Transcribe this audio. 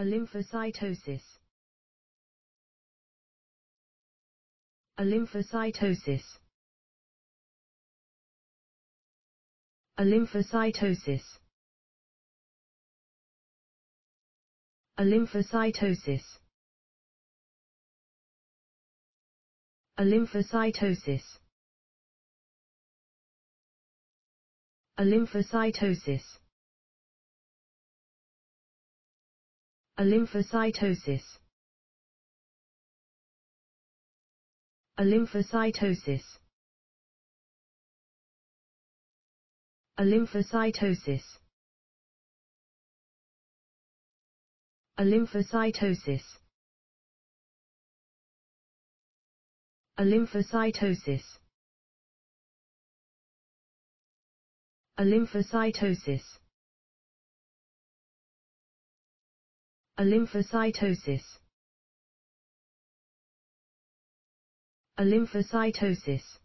A lymphocytosis. A lymphocytosis. A lymphocytosis. A lymphocytosis. A lymphocytosis. A lymphocytosis. A lymphocytosis. A lymphocytosis. A lymphocytosis. A lymphocytosis. A lymphocytosis. A lymphocytosis. A lymphocytosis. A lymphocytosis.